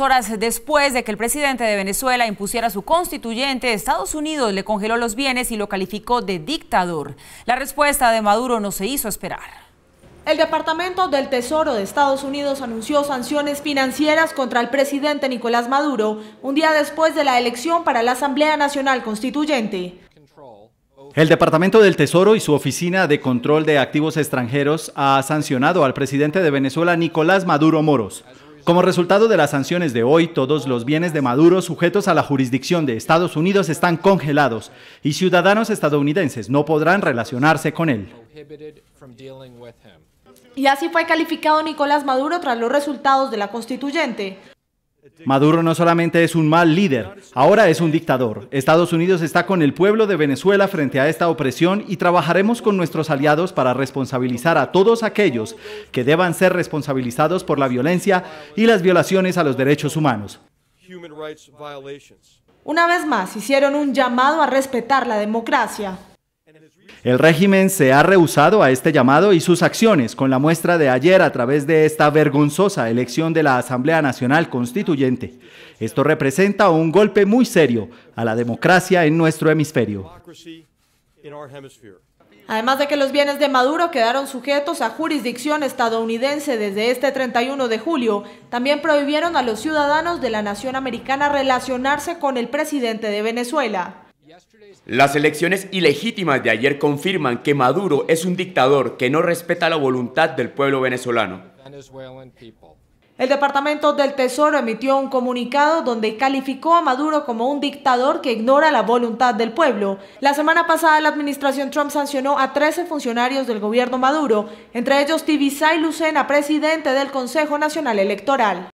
Horas después de que el presidente de Venezuela impusiera su constituyente, Estados Unidos le congeló los bienes y lo calificó de dictador. La respuesta de Maduro no se hizo esperar. El Departamento del Tesoro de Estados Unidos anunció sanciones financieras contra el presidente Nicolás Maduro un día después de la elección para la Asamblea Nacional Constituyente. El Departamento del Tesoro y su Oficina de Control de Activos Extranjeros ha sancionado al presidente de Venezuela Nicolás Maduro Moros como resultado de las sanciones de hoy, todos los bienes de Maduro sujetos a la jurisdicción de Estados Unidos están congelados y ciudadanos estadounidenses no podrán relacionarse con él. Y así fue calificado Nicolás Maduro tras los resultados de la constituyente. Maduro no solamente es un mal líder, ahora es un dictador. Estados Unidos está con el pueblo de Venezuela frente a esta opresión y trabajaremos con nuestros aliados para responsabilizar a todos aquellos que deban ser responsabilizados por la violencia y las violaciones a los derechos humanos. Una vez más, hicieron un llamado a respetar la democracia. El régimen se ha rehusado a este llamado y sus acciones, con la muestra de ayer a través de esta vergonzosa elección de la Asamblea Nacional Constituyente. Esto representa un golpe muy serio a la democracia en nuestro hemisferio. Además de que los bienes de Maduro quedaron sujetos a jurisdicción estadounidense desde este 31 de julio, también prohibieron a los ciudadanos de la nación americana relacionarse con el presidente de Venezuela. Las elecciones ilegítimas de ayer confirman que Maduro es un dictador que no respeta la voluntad del pueblo venezolano. El Departamento del Tesoro emitió un comunicado donde calificó a Maduro como un dictador que ignora la voluntad del pueblo. La semana pasada la administración Trump sancionó a 13 funcionarios del gobierno Maduro, entre ellos Tibisay Lucena, presidente del Consejo Nacional Electoral.